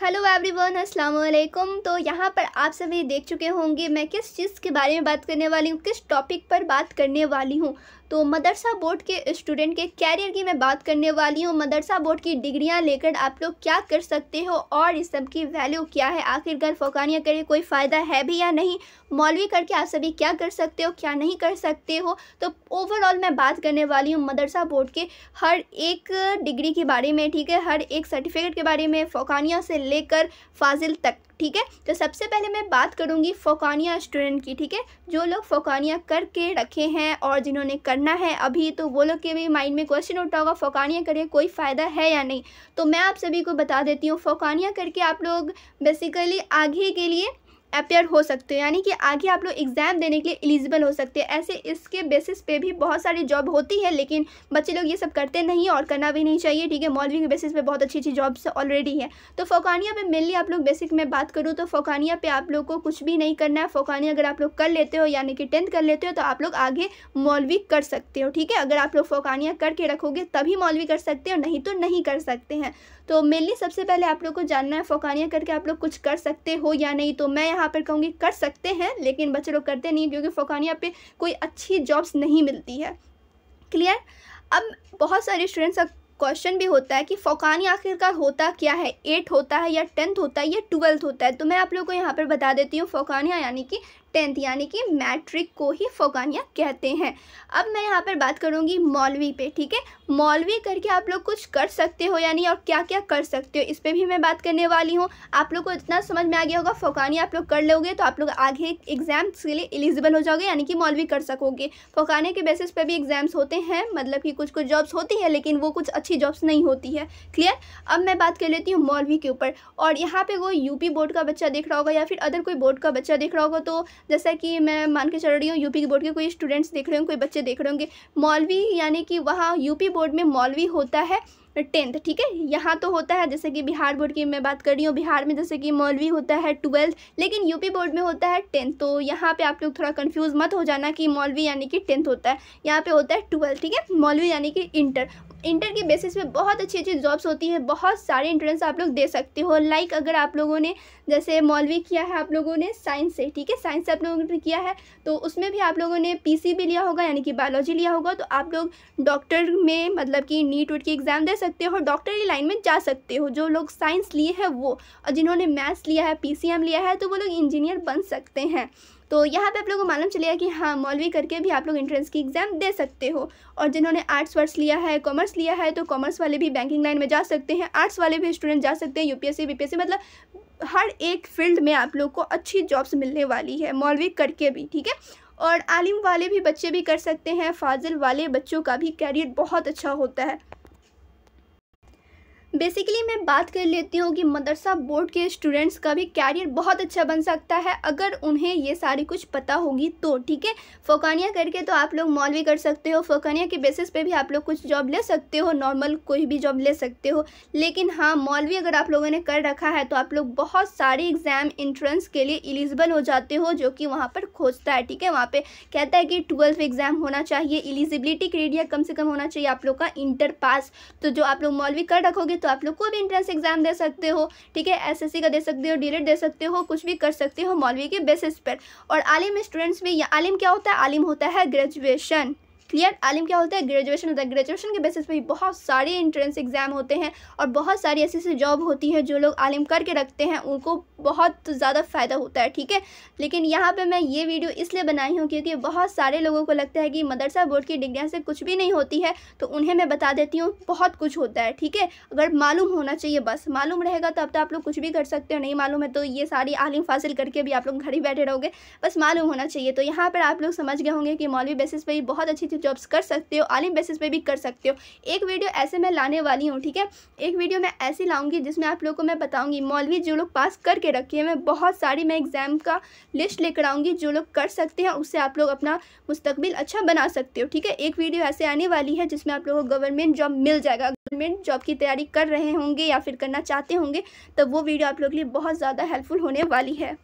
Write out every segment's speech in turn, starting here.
hello everyone अस्सलाम वालेकुम तो यहाँ पर आप सभी देख चुके होंगे मैं किस चीज़ के बारे में बात करने वाली हूँ किस टॉपिक पर बात करने वाली हूँ तो मदरसा बोर्ड के स्टूडेंट के कैरियर की मैं बात करने वाली हूँ मदरसा बोर्ड की डिग्रियाँ लेकर आप लोग क्या कर सकते हो और इस सब की वैल्यू क्या है आखिरकार फोकानियाँ करें कोई फ़ायदा है भी या नहीं मौलवी करके आप सभी क्या कर सकते हो क्या नहीं कर सकते हो तो ओवरऑल मैं बात करने वाली हूँ मदरसा बोर्ड के हर एक डिग्री के बारे में ठीक है हर एक सर्टिफिकेट के बारे में फोकानिया से लेकर फाजिल तक ठीक है तो सबसे पहले मैं बात करूँगी फोकानिया स्टूडेंट की ठीक है जो लोग फोकानियाँ करके रखे हैं और जिन्होंने कर पढ़ना है अभी तो वो लोग के भी माइंड में क्वेश्चन उठा होगा फ़ोकानिया करके कोई फ़ायदा है या नहीं तो मैं आप सभी को बता देती हूँ फ़ोकानिया करके आप लोग बेसिकली आगे के लिए अपेयर हो सकते हो यानी कि आगे आप लोग एग्ज़ाम देने के लिए एलिजिबल हो सकते हैं ऐसे इसके बेसिस पे भी बहुत सारी जॉब होती है लेकिन बच्चे लोग ये सब करते नहीं और करना भी नहीं चाहिए ठीक है मॉलवी के बेसिस पे बहुत अच्छी अच्छी जॉब्स ऑलरेडी है तो फोकानिया पे मेनली आप लोग बेसिक में बात करूँ तो फोकानिया पर आप लोग को कुछ भी नहीं करना है फोकानिया अगर आप लोग कर लेते हो यानी कि टेंथ कर लेते हो तो आप लोग आगे मॉलवी कर सकते हो ठीक है अगर आप लोग फोकानिया करके रखोगे तभी मॉलवी कर सकते हो नहीं तो नहीं कर सकते हैं तो मेनली सबसे पहले आप लोग को जानना है फोकानिया करके आप लोग कुछ कर सकते हो या नहीं तो मैं यहाँ पर कहूँगी कर सकते हैं लेकिन बच्चे लोग करते नहीं क्योंकि फोकानिया पे कोई अच्छी जॉब्स नहीं मिलती है क्लियर अब बहुत सारे स्टूडेंट्स का क्वेश्चन भी होता है कि फोकानी आखिरकार होता क्या है एट होता है या टेंथ होता है या ट्वेल्थ होता है तो मैं आप लोगों को यहाँ पर बता देती हूँ फोकानिया यानी कि टेंथ यानी कि मैट्रिक को ही फोगानिया कहते हैं अब मैं यहाँ पर बात करूँगी मौलवी पे ठीक है मौलवी करके आप लोग कुछ कर सकते हो यानी और क्या क्या कर सकते हो इस पर भी मैं बात करने वाली हूँ आप लोग को इतना समझ में आ गया होगा फोकानिया आप लोग कर लोगे तो आप लोग आगे एग्ज़ाम्स के लिए एलिजिबल हो जाओगे यानी कि मौलवी कर सकोगे फोकानिया के बेसिस पर भी एग्ज़ाम्स होते हैं मतलब कि कुछ कुछ जॉब्स होती है लेकिन वो कुछ अच्छी जॉब्स नहीं होती है क्लियर अब मैं बात कर लेती हूँ मौलवी के ऊपर और यहाँ पर वो यूपी बोर्ड का बच्चा देख रहा होगा या फिर अदर कोई बोर्ड का बच्चा देख रहा होगा तो जैसा कि मैं मान के चल रही हूँ यूपी के बोर्ड के कोई स्टूडेंट्स देख रहे होंगे कोई बच्चे देख रहे होंगे मौलवी यानी कि वहाँ यूपी बोर्ड में मौलवी होता है टेंथ ठीक है यहाँ तो होता है जैसे कि बिहार बोर्ड की मैं बात कर रही हूँ बिहार में जैसे कि मौलवी होता है ट्वेल्थ लेकिन यूपी बोर्ड में होता है टेंथ तो यहाँ पे आप लोग थोड़ा कंफ्यूज मत हो जाना कि मौलवी यानी कि टेंथ होता है यहाँ पे होता है ट्वेल्थ ठीक है मौलवी यानी कि इंटर इंटर के बेसिस पे बहुत अच्छी अच्छी जॉब्स होती हैं बहुत सारे इंट्रेंस आप लोग दे सकते हो लाइक like अगर आप लोगों ने जैसे मौलवी किया है आप लोगों ने साइंस से ठीक है साइंस से आप लोगों ने किया है तो उसमें भी आप लोगों ने पी भी लिया होगा यानी कि बायोलॉजी लिया होगा तो आप लोग डॉक्टर में मतलब कि नीट वीट की एग्ज़ाम दे सकते हो डॉक्टर की लाइन में जा सकते हो जो लोग साइंस लिए हैं वो और जिन्होंने मैथ्स लिया है पी लिया है तो वो लोग इंजीनियर बन सकते हैं तो यहाँ पे आप लोगों को मालूम चलेगा कि हाँ मौलवी करके भी आप लोग एंट्रेंस की एग्ज़ाम दे सकते हो और जिन्होंने आर्ट्स वर्ट्स लिया है कॉमर्स लिया है तो कॉमर्स वाले भी बैंकिंग लाइन में जा सकते हैं आर्ट्स वाले भी स्टूडेंट जा सकते हैं यूपीएससी बीपीएससी मतलब हर एक फील्ड में आप लोग को अच्छी जॉब्स मिलने वाली है मौलवी करके भी ठीक है और आलिम वाले भी बच्चे भी कर सकते हैं फाजिल वाले बच्चों का भी कैरियर बहुत अच्छा होता है बेसिकली मैं बात कर लेती हूँ कि मदरसा बोर्ड के स्टूडेंट्स का भी कैरियर बहुत अच्छा बन सकता है अगर उन्हें ये सारी कुछ पता होगी तो ठीक है फोकानिया करके तो आप लोग मौलवी कर सकते हो फोकानिया के बेसिस पे भी आप लोग कुछ जॉब ले सकते हो नॉर्मल कोई भी जॉब ले सकते हो लेकिन हाँ मौलवी अगर आप लोगों ने कर रखा है तो आप लोग बहुत सारे एग्ज़ाम इंट्रेंस के लिए एलिजिबल हो जाते हो जो कि वहाँ पर खोजता है ठीक है वहाँ पर कहता है कि ट्वेल्थ एग्ज़ाम होना चाहिए एलिजिबिलिटी क्रीडिया कम से कम होना चाहिए आप लोग का इंटर पास तो जो आप लोग मौलवी कर रखोगे तो आप लोग कोई भी इंट्रेंस एग्जाम दे सकते हो ठीक है एसएससी का दे सकते हो डीलेट दे सकते हो कुछ भी कर सकते हो मौलवी के बेसिस पर और आलिम स्टूडेंट्स में आलिम क्या होता है आलिम होता है ग्रेजुएशन क्लियर आलिम क्या होता है ग्रेजुएशन होता है ग्रेजुएशन के बेसिस पे बहुत सारे इंट्रेंस एग्ज़ाम होते हैं और बहुत सारी ऐसी ऐसी जॉब होती है जो लोग आलिम करके रखते हैं उनको बहुत ज़्यादा फ़ायदा होता है ठीक है लेकिन यहाँ पर मैं ये वीडियो इसलिए बनाई हूँ क्योंकि बहुत सारे लोगों को लगता है कि मदरसा बोर्ड की डिग्रियाँ से कुछ भी नहीं होती है तो उन्हें मैं बता देती हूँ बहुत कुछ होता है ठीक है अगर मालूम होना चाहिए बस मालूम रहेगा तब तो आप लोग कुछ भी कर सकते हो नहीं मालूम है तो ये सारी आलिम फासिल करके भी आप लोग घर ही बैठे रहोगे बस मालूम होना चाहिए तो यहाँ पर आप लोग समझ गए होंगे कि मौलवी बेसिस पर ही बहुत अच्छी अच्छी जॉब्स कर सकते हो आलिम बेसिस पे भी कर सकते हो एक वीडियो ऐसे मैं लाने वाली हूँ ठीक है एक वीडियो मैं ऐसी लाऊंगी जिसमें आप लोगों को मैं बताऊँगी मौलवी जो लोग पास करके रखी है मैं बहुत सारी मैं एग्ज़ाम का लिस्ट लेकर आऊँगी जो लोग कर सकते हैं उससे आप लोग अपना मुस्तबिल अच्छा बना सकते हो ठीक है एक वीडियो ऐसे आने वाली है जिसमें आप लोगों को गवर्नमेंट जॉब मिल जाएगा गवर्नमेंट जॉब की तैयारी कर रहे होंगे या फिर करना चाहते होंगे तो वो वीडियो आप लोग के लिए बहुत ज़्यादा हेल्पफुल होने वाली है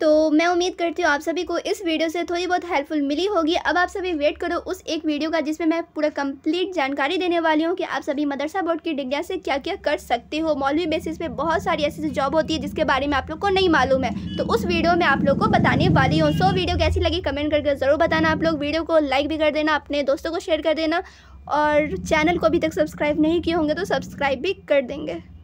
तो मैं उम्मीद करती हूँ आप सभी को इस वीडियो से थोड़ी बहुत हेल्पफुल मिली होगी अब आप सभी वेट करो उस एक वीडियो का जिसमें मैं पूरा कंप्लीट जानकारी देने वाली हूँ कि आप सभी मदरसा बोर्ड की डिग्रिया से क्या क्या कर सकते हो मौलवी बेसिस पे बहुत सारी ऐसी जॉब होती है जिसके बारे में आप लोग को नहीं मालूम है तो उस वीडियो में आप लोग को बताने वाली हूँ सो वीडियो कैसी लगी कमेंट करके ज़रूर बताना आप लोग वीडियो को लाइक भी कर देना अपने दोस्तों को शेयर कर देना और चैनल को अभी तक सब्सक्राइब नहीं किए होंगे तो सब्सक्राइब भी कर देंगे